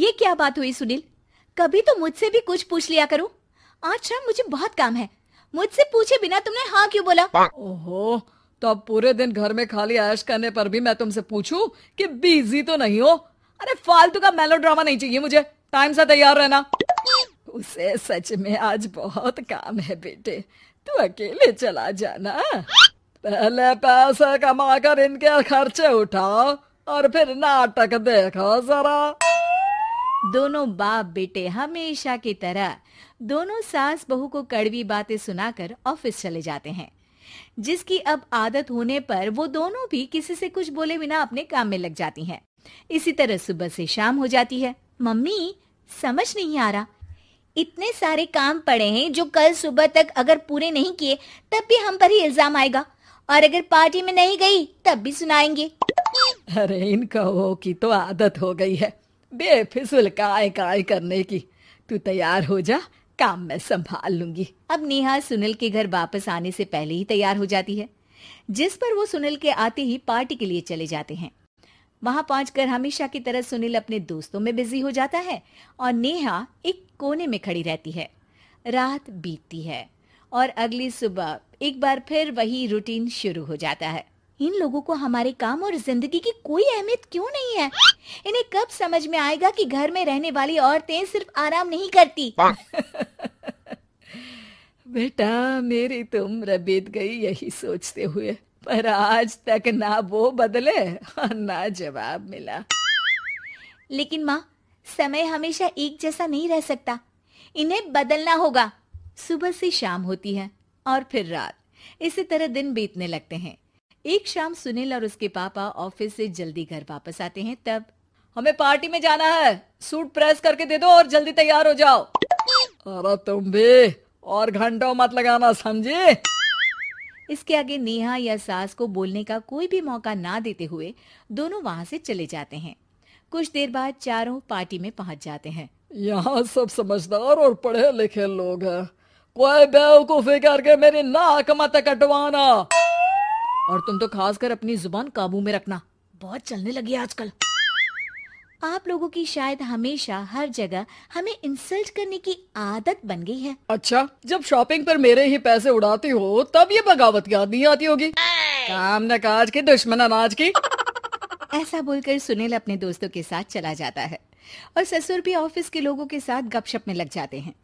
ये क्या बात हुई सुनील कभी तो मुझसे भी कुछ पूछ लिया करो आज शाम मुझे बहुत काम है मुझसे पूछे बिना तुमने हाँ क्यों बोला ओहो तो अब पूरे दिन घर में खाली आयश करने पर भी मैं तुमसे पूछूं कि बिजी तो नहीं हो अरे फालतू का मेलो ड्रामा नहीं चाहिए मुझे टाइम से तैयार रहना उसे सच में आज बहुत काम है बेटे तू अकेले चला जाना पहले पैसे कमा कर इनके खर्चे उठाओ और फिर नाटक देखो जरा दोनों बाप बेटे हमेशा की तरह दोनों सास बहू को कड़वी बातें सुनाकर ऑफिस चले जाते हैं जिसकी अब आदत होने पर वो दोनों भी किसी से कुछ बोले बिना अपने काम में लग जाती हैं। इसी तरह सुबह से शाम हो जाती है मम्मी समझ नहीं आ रहा इतने सारे काम पड़े हैं जो कल सुबह तक अगर पूरे नहीं किए तब भी हम पर ही इल्जाम आएगा और अगर पार्टी में नहीं गई तब भी सुनाएंगे अरे इनका वो की तो आदत हो गई है बेफिजुल काय काय करने की तू तैयार हो जा काम मैं संभाल लूंगी अब नेहा सुनील के घर वापस आने से पहले ही तैयार हो जाती है जिस पर वो सुनील के आते ही पार्टी के लिए चले जाते हैं वहां पहुंचकर हमेशा की तरह सुनील अपने दोस्तों में बिजी हो जाता है और नेहा एक कोने में खड़ी रहती है रात बीतती है और अगली सुबह एक बार फिर वही रूटीन शुरू हो जाता है इन लोगों को हमारे काम और जिंदगी की कोई अहमियत क्यों नहीं है इन्हें कब समझ में आएगा कि घर में रहने वाली औरतें सिर्फ आराम नहीं करती बेटा मेरी तुम रबीत गई यही सोचते हुए पर आज तक ना वो बदले और ना जवाब मिला लेकिन माँ समय हमेशा एक जैसा नहीं रह सकता इन्हें बदलना होगा सुबह से शाम होती है और फिर रात इसी तरह दिन बीतने लगते हैं एक शाम सुनील और उसके पापा ऑफिस से जल्दी घर वापस आते हैं तब हमें पार्टी में जाना है सूट प्रेस करके दे दो और जल्दी तैयार हो जाओ अरे तुम भी और घंटों मत लगाना समझे इसके आगे नेहा या सास को बोलने का कोई भी मौका ना देते हुए दोनों वहाँ से चले जाते हैं कुछ देर बाद चारों पार्टी में पहुंच जाते हैं यहाँ सब समझदार और पढ़े लिखे लोग हैं कोई बेवकूफी करके मेरी नाक मत कटवाना और तुम तो खासकर अपनी जुबान काबू में रखना बहुत चलने लगी आजकल आप लोगों की शायद हमेशा हर जगह हमें इंसल्ट करने की आदत बन गई है अच्छा जब शॉपिंग पर मेरे ही पैसे उड़ाती हो तब ये बगावत याद नहीं आती होगी काम न काज की दुश्मन अनाज की ऐसा बोलकर सुनील अपने दोस्तों के साथ चला जाता है और ससुर भी ऑफिस के लोगों के साथ गपशप में लग जाते हैं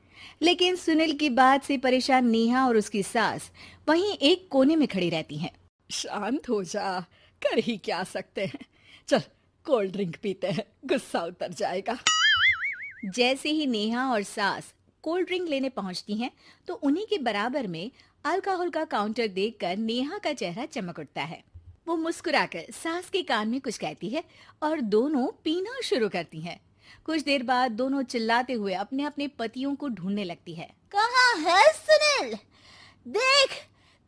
लेकिन सुनील की बात से परेशान नेहा और उसकी सास वहीं एक कोने में खड़ी रहती हैं। शांत हो जा कर ही क्या सकते हैं चल कोल्ड ड्रिंक पीते हैं गुस्सा उतर जाएगा जैसे ही नेहा और सास कोल्ड ड्रिंक लेने पहुंचती हैं तो उन्हीं के बराबर में अल्कोहल का काउंटर देखकर नेहा का चेहरा चमक उठता है वो मुस्कुराकर सास के कान में कुछ कहती है और दोनों पीना शुरू करती हैं कुछ देर बाद दोनों चिल्लाते हुए अपने अपने पतियों को ढूंढने लगती है कहा है सुनील देख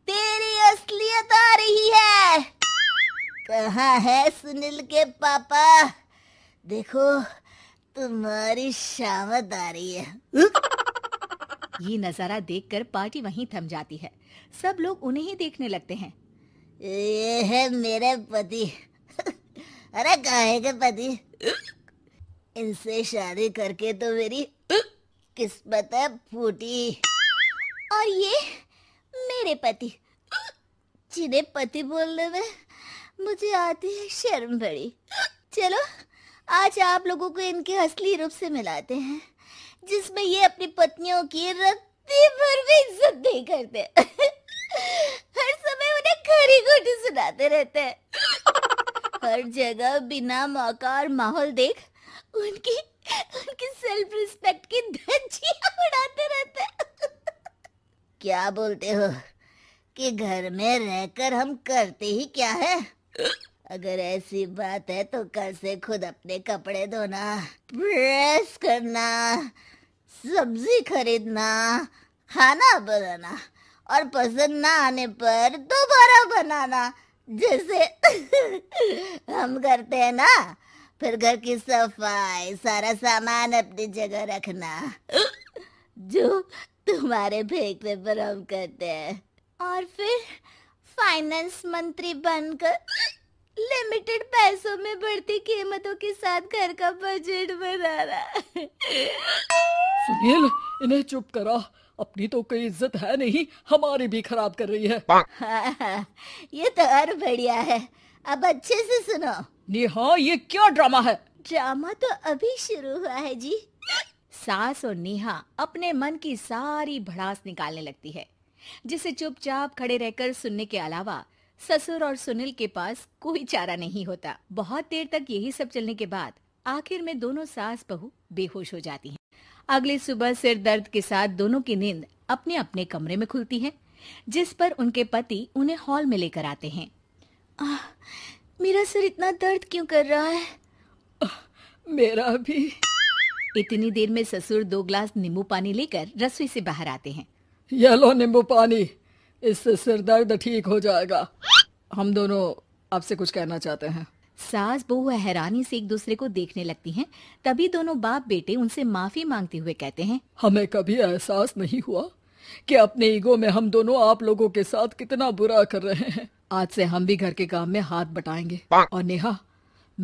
तेरी असलियत आ रही है कहा है सुनील के पापा देखो तुम्हारी शामत आ रही है ये नजारा देखकर पार्टी वहीं थम जाती है सब लोग उन्हें ही देखने लगते हैं ये है मेरे पति अरे काहे के पति इनसे शादी करके तो मेरी किस्मत है फूटी और ये मेरे पति जिन्हें पति बोलने में मुझे आती है शर्म बड़ी चलो आज आप लोगों को इनके असली रूप से मिलाते हैं जिसमें ये अपनी पत्नियों की रत्ती भर भी इज्जत नहीं करते हर समय उन्हें खरी खोटी सुनाते रहते हैं हर जगह बिना मौका और माहौल देख उनकी उनकी सेल्फ रिस्पेक्ट की धज्जियां उड़ाते रहते क्या बोलते हो कि घर में रहकर हम करते ही क्या है अगर ऐसी बात है तो कल से खुद अपने कपड़े धोना प्रेस करना सब्जी खरीदना खाना बनाना और पसंद ना आने पर दोबारा बनाना जैसे हम करते हैं ना फिर घर की सफाई सारा सामान अपनी जगह रखना जो तुम्हारे फेंकने पर हम करते हैं और फिर फाइनेंस मंत्री बनकर लिमिटेड पैसों में बढ़ती कीमतों के साथ घर का बजट बना रहा सुनील इन्हें चुप करा अपनी तो कोई इज्जत है नहीं हमारी भी खराब कर रही है हाँ, हाँ, ये तो और बढ़िया है अब अच्छे से सुनो नेहा ये क्या ड्रामा है ड्रामा तो अभी शुरू हुआ है जी सास और नेहा अपने मन की सारी भड़ास निकालने लगती है जिसे चुपचाप खड़े रहकर सुनने के अलावा ससुर और सुनील के पास कोई चारा नहीं होता बहुत देर तक यही सब चलने के बाद आखिर में दोनों सास बहु बेहोश हो जाती हैं। अगले सुबह सिर दर्द के साथ दोनों की नींद अपने अपने कमरे में खुलती है जिस पर उनके पति उन्हें हॉल में लेकर आते हैं आ, मेरा सिर इतना दर्द क्यों कर रहा है मेरा भी इतनी देर में ससुर दो ग्लास नींबू पानी लेकर रसोई से बाहर आते हैं ये लो नींबू पानी इससे सिर दर्द ठीक हो जाएगा हम दोनों आपसे कुछ कहना चाहते हैं सास बहू हैरानी से एक दूसरे को देखने लगती हैं तभी दोनों बाप बेटे उनसे माफी मांगते हुए कहते हैं हमें कभी एहसास नहीं हुआ कि अपने ईगो में हम दोनों आप लोगों के साथ कितना बुरा कर रहे हैं आज से हम भी घर के काम में हाथ बटाएंगे और नेहा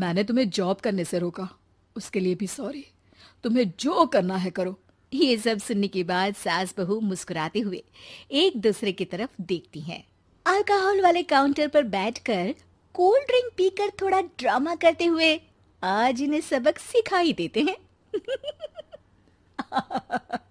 मैंने तुम्हें जॉब करने से रोका उसके लिए भी सॉरी तुम्हें जो करना है करो ये सब सुनने के बाद सास बहू मुस्कुराते हुए एक दूसरे की तरफ देखती हैं। अल्कोहल वाले काउंटर पर बैठकर कोल्ड ड्रिंक पीकर थोड़ा ड्रामा करते हुए आज इन्हें सबक सिखाई देते हैं